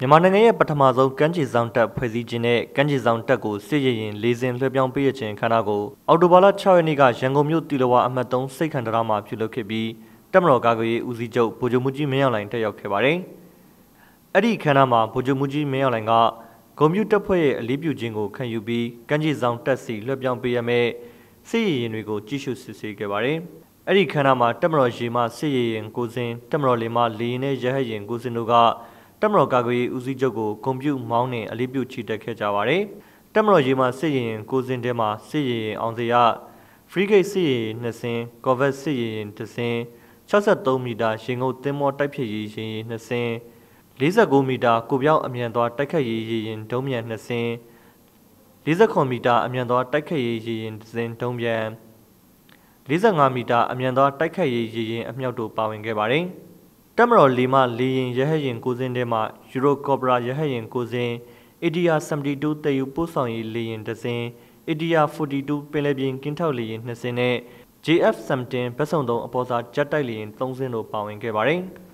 မြန်မာနိုင်ငံရဲ့ပထမဆုံးကမ်းခြေစောင်းတပ်ဖွဲ့စည်းခြင်းနဲ့ကမ်းခြေစောင်းတပ်ကိုစစ်ရရင်၄စင်လွှဲပြောင်းပေးရခြင်းခန္ဓာကိုအော်တိုဘာလ6ရက်နေ့ကရန်ကုန်မြို့တီလဝါအမှတ်3စိတ်ခန္ဓာမှာပြုလုပ်ခဲ့ပြီးတပ်မတော်ကာကွယ်ရေးဦးစီးချုပ်ဗိုလ်ချုပ်မှူးကြီးမင်းအောင်လှိုင်တက်ရောက်ခဲ့ပါတယ်။အဲ့ဒီခန္ဓာမှာဗိုလ်ချုပ်မှူးကြီးမင်းအောင်လှိုင်ကဂုံမြူတပ်ဖွဲ့ရဲ့အလေးပြုခြင်းကိုခံယူပြီးကမ်းခြေစောင်းတပ်စီလွှဲပြောင်းပေးရမယ့်စစ်ရရင်တွေကိုကြီးစုစစ်ဆေးခဲ့ပါတယ်။အဲ့ဒီခန္ဓာမှာတပ်မတော်ရေမှစစ်ရရင်ကိုစင်တပ်မတော်လေမှလေရင်နဲ့ရဟတ်ရင်ကိုစင်တို့ကတပ်မတော်ကာကွယ်ရေးဦးစီးချုပ်ကိုဂုံပြူမောင်းနှင်အလေးပြုချီတက်ခဲ့ကြပါတယ်။တပ်မတော်ရေးမှစစ်ရင်ကိုစင်တဲမှာစစ်ရင်အောင်စရာ free gate စစ်ရင်2စင်း cover စစ်ရင်1စင်း63မီတာရင်ငုတ်သင်းမောတိုက်ဖြစ်ရေးရင်2စင်း49မီတာကိုပြောင်းအမြန်သွားတိုက်ခတ်ရေးရင်ဒုံးမြန်2စင်း49မီတာအမြန်သွားတိုက်ခတ်ရေးရင်1စင်းဒုံးမြန်45မီတာအမြန်သွားတိုက်ခတ်ရေးရင်အမြောက်တို့ပါဝင်ခဲ့ပါတယ်။တက်မတော်လီမလေရင်ရဟရင်ကိုစင်းထဲမှာယူရိုကော့ပရာရဟရင်ကိုစင်းအီဒီယာ72တည်ယူပို့ဆောင်ရေးလေရင်တစ်စင်းအီဒီယာ42ပင်လယ်ပြင်ကင်းထောက်လေရင်နှစ်စင်းနဲ့ JF17 ဗတ်စုံသုံးအပေါ်စားဂျက်တိုက်လေရင်၃စင်းတို့ပါဝင်ခဲ့ပါတယ်။